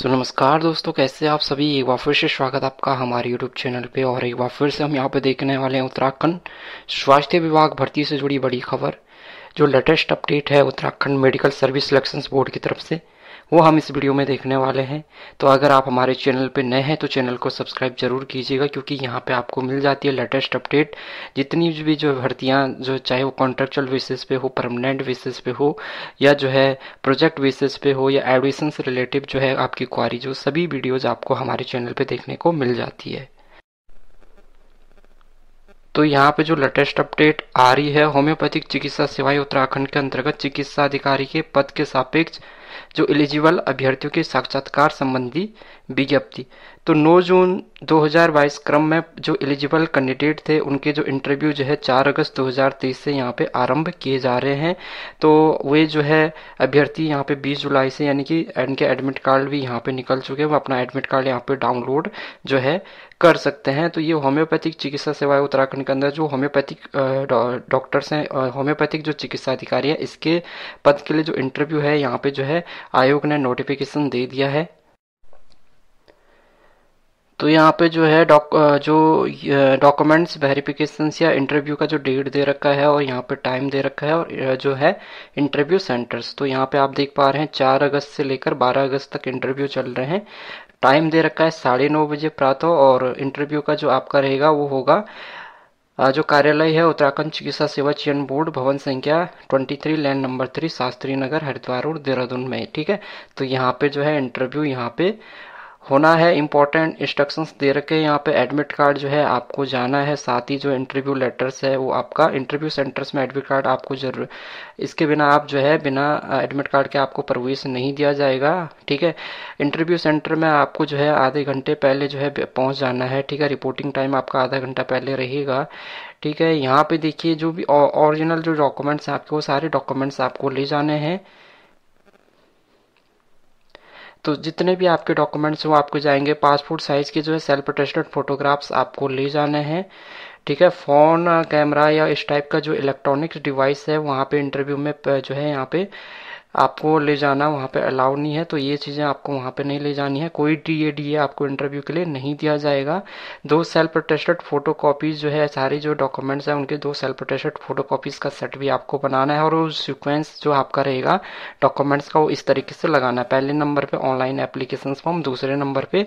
सो नमस्कार दोस्तों कैसे आप सभी एक बार फिर से स्वागत आपका हमारे यूट्यूब चैनल पे और एक बार फिर से हम यहाँ पे देखने वाले हैं उत्तराखंड स्वास्थ्य विभाग भर्ती से जुड़ी बड़ी खबर जो लेटेस्ट अपडेट है Uttarakhand medical service selection board की तरफ से वो हम इस वीडियो में देखने वाले हैं तो अगर आप हमारे चैनल पे नए हैं तो चैनल को सब्सक्राइब जरूर कीजिएगा क्योंकि यहाँ पे आपको मिल जाती है लेटेस्ट अपडेट जितनी भी जो भर्तियाँ जो चाहे वो कॉन्ट्रेक्चुअल बेसिस पे हो परमानेंट बेसिस पे हो या जो है प्रोजेक्ट बेसिस पे हो या एडमिशन से रिलेटिव जो है आपकी क्वारी जो सभी वीडियोज़ आपको हमारे चैनल पर देखने को मिल जाती है तो यहाँ पे जो लेटेस्ट अपडेट आ रही है होम्योपैथिक चिकित्सा सेवाएं उत्तराखंड के अंतर्गत चिकित्सा अधिकारी के पद के सापेक्ष जो एलिजिबल अभ्यर्थियों के साक्षात्कार संबंधी विज्ञप्ति तो 9 जून 2022 क्रम में जो एलिजिबल कैंडिडेट थे उनके जो इंटरव्यू जो है 4 अगस्त 2023 से यहाँ पे आरंभ किए जा रहे हैं तो वे जो है अभ्यर्थी यहाँ पे 20 जुलाई से यानी कि इनके एडमिट कार्ड भी यहाँ पे निकल चुके हैं वो अपना एडमिट कार्ड यहाँ पे डाउनलोड जो है कर सकते हैं तो ये होम्योपैथिक चिकित्सा सेवाएं उत्तराखंड के अंदर जो होम्योपैथिक डॉक्टर्स हैं होम्योपैथिक जो चिकित्सा अधिकारी है इसके पद के लिए जो इंटरव्यू है यहाँ पे जो है आयोग ने नोटिफिकेशन दे दिया है तो यहाँ पे जो है डॉक जो डॉक्यूमेंट्स वेरिफिकेशन या इंटरव्यू का जो डेट दे रखा है और यहाँ पे टाइम दे रखा है और जो है इंटरव्यू सेंटर्स तो यहाँ पे आप देख पा रहे हैं चार अगस्त से लेकर बारह अगस्त तक इंटरव्यू चल रहे हैं टाइम दे रखा है साढ़े नौ बजे प्रातः और इंटरव्यू का जो आपका रहेगा वो होगा जो कार्यालय है उत्तराखंड चिकित्सा सेवा चयन बोर्ड भवन संख्या 23 land number three Shastri Nagar Haridwar और देहरादून में ठीक है तो यहाँ पे जो है इंटरव्यू यहाँ पे होना है इंपॉर्टेंट इंस्ट्रक्शंस दे रखे यहाँ पे एडमिट कार्ड जो है आपको जाना है साथ ही जो इंटरव्यू लेटर्स है वो आपका इंटरव्यू सेंटर्स में एडमिट कार्ड आपको जरूर इसके बिना आप जो है बिना एडमिट कार्ड के आपको प्रवेश नहीं दिया जाएगा ठीक है इंटरव्यू सेंटर में आपको जो है आधे घंटे पहले जो है पहुँच जाना है ठीक है रिपोर्टिंग टाइम आपका आधा घंटा पहले रहेगा ठीक है यहाँ पर देखिए जो भी ऑरिजिनल जो डॉक्यूमेंट्स हैं आपके वो सारे डॉक्यूमेंट्स आपको ले जाने हैं तो जितने भी आपके डॉक्यूमेंट्स वो आपको जाएंगे पासपोर्ट साइज़ के जो है सेल्फ अटेस्टेड फोटोग्राफ्स आपको ले जाने हैं ठीक है फ़ोन कैमरा या इस टाइप का जो इलेक्ट्रॉनिक्स डिवाइस है वहाँ पे इंटरव्यू में जो है यहाँ पे आपको ले जाना वहाँ पे अलाउड नहीं है तो ये चीज़ें आपको वहाँ पे नहीं ले जानी है कोई डी ए डी ए आपको इंटरव्यू के लिए नहीं दिया जाएगा दो सेल्फ प्रोटेस्टेड फोटो कॉपीज़ जो है सारी जो डॉक्यूमेंट्स हैं उनके दो सेल्फ प्रोटेस्टेड फोटो कॉपीज़ का सेट भी आपको बनाना है और वो सिक्वेंस जो आपका रहेगा डॉक्यूमेंट्स का वो इस तरीके से लगाना है पहले नंबर पर ऑनलाइन एप्लीकेशन फॉर्म दूसरे नंबर पर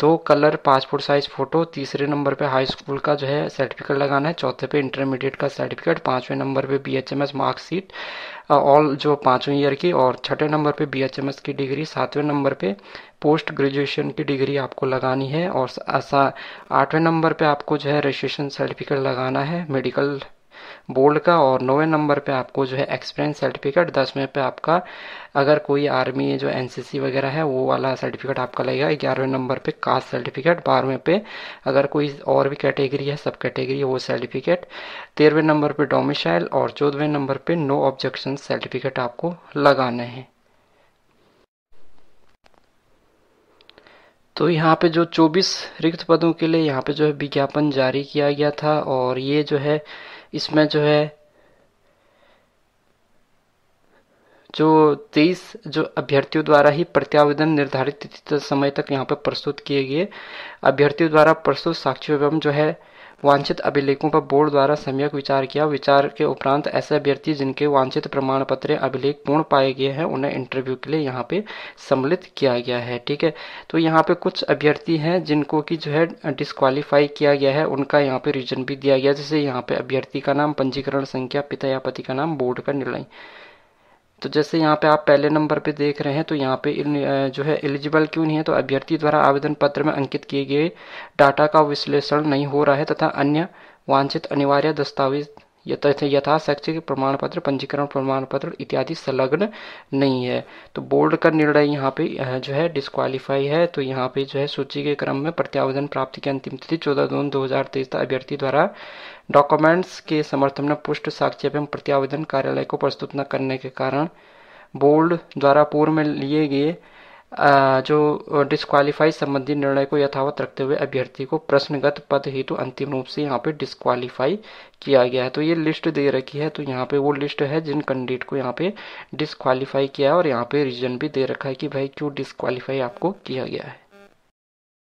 दो कलर पासपोर्ट साइज फ़ोटो तीसरे नंबर पे हाई स्कूल का जो है सर्टिफिकेट लगाना है चौथे पे इंटरमीडिएट का सर्टिफिकेट पाँचवें नंबर पे बीएचएमएस मार्कशीट ऑल जो पाँचवें ईयर की और छठे नंबर पे बीएचएमएस की डिग्री सातवें नंबर पे पोस्ट ग्रेजुएशन की डिग्री आपको लगानी है और आठवें नंबर पे आपको जो है रजिस्ट्रेशन सर्टिफिकेट लगाना है मेडिकल बोल्ड का और नौवे नंबर पे आपको जो है एक्सपीरियंस सर्टिफिकेट दसवें पे आपका अगर कोई आर्मी जो एनसीसी वगैरह है वो वाला सर्टिफिकेट आपका लगेगा ग्यारहवें नंबर पे कास्ट सर्टिफिकेट बारहवें पे अगर कोई और भी कैटेगरी है सब कैटेगरी वो सर्टिफिकेट तेरहवें नंबर पर डोमिसाइल और चौदहवें नंबर पर नो ऑब्जेक्शन सर्टिफिकेट आपको लगाने हैं तो यहाँ पे जो 24 रिक्त पदों के लिए यहाँ पे जो है विज्ञापन जारी किया गया था और ये जो है इसमें जो है जो तेईस जो अभ्यर्थियों द्वारा ही प्रत्यावेदन निर्धारित समय तक यहाँ पर प्रस्तुत किए गए अभ्यर्थियों द्वारा प्रस्तुत साक्ष्य एवं जो है वांछित अभिलेखों पर बोर्ड द्वारा सम्यक विचार किया विचार के उपरांत ऐसे अभ्यर्थी जिनके वांछित प्रमाण पत्र अभिलेख पूर्ण पाए गए हैं उन्हें इंटरव्यू के लिए यहाँ पे सम्मिलित किया गया है ठीक है तो यहाँ पे कुछ अभ्यर्थी हैं जिनको कि जो है डिस्कालीफाई किया गया है उनका यहाँ पे रीजन भी दिया गया जैसे यहाँ पे अभ्यर्थी का नाम पंजीकरण संख्या पिता या पति का नाम बोर्ड का निर्णय तो जैसे यहाँ पे आप पहले नंबर पे देख रहे हैं तो यहाँ पे जो है एलिजिबल क्यों नहीं है तो अभ्यर्थी द्वारा आवेदन पत्र में अंकित किए गए डाटा का विश्लेषण नहीं हो रहा है तथा अन्य वांछित अनिवार्य दस्तावेज यथाशैक्षिक प्रमाण पत्र पंजीकरण प्रमाण पत्र इत्यादि संलग्न नहीं है तो बोर्ड का निर्णय यहाँ पे जो है डिस्कालीफाई है तो यहाँ पे जो है सूची के क्रम में प्रत्यावेदन प्राप्ति की अंतिम तिथि चौदह जून दो हजार तक अभ्यर्थी द्वारा डॉक्यूमेंट्स के समर्थन में पुष्ट साक्ष्य एवं प्रत्यावेदन कार्यालय को प्रस्तुत न करने के कारण बोर्ड द्वारा पूर्व में लिए गए जो डिस्कालीफाई संबंधी निर्णय को यथावत रखते हुए अभ्यर्थी को प्रश्नगत पद हेतु तो अंतिम रूप से यहाँ पे डिस्कालीफाई किया गया है तो ये लिस्ट दे रखी है तो यहाँ पे वो लिस्ट है जिन कैंडिडेट को यहाँ पे डिस्क्वालीफाई किया है और यहाँ पे रीजन भी दे रखा है कि भाई क्यों डिस्कालीफाई आपको किया गया है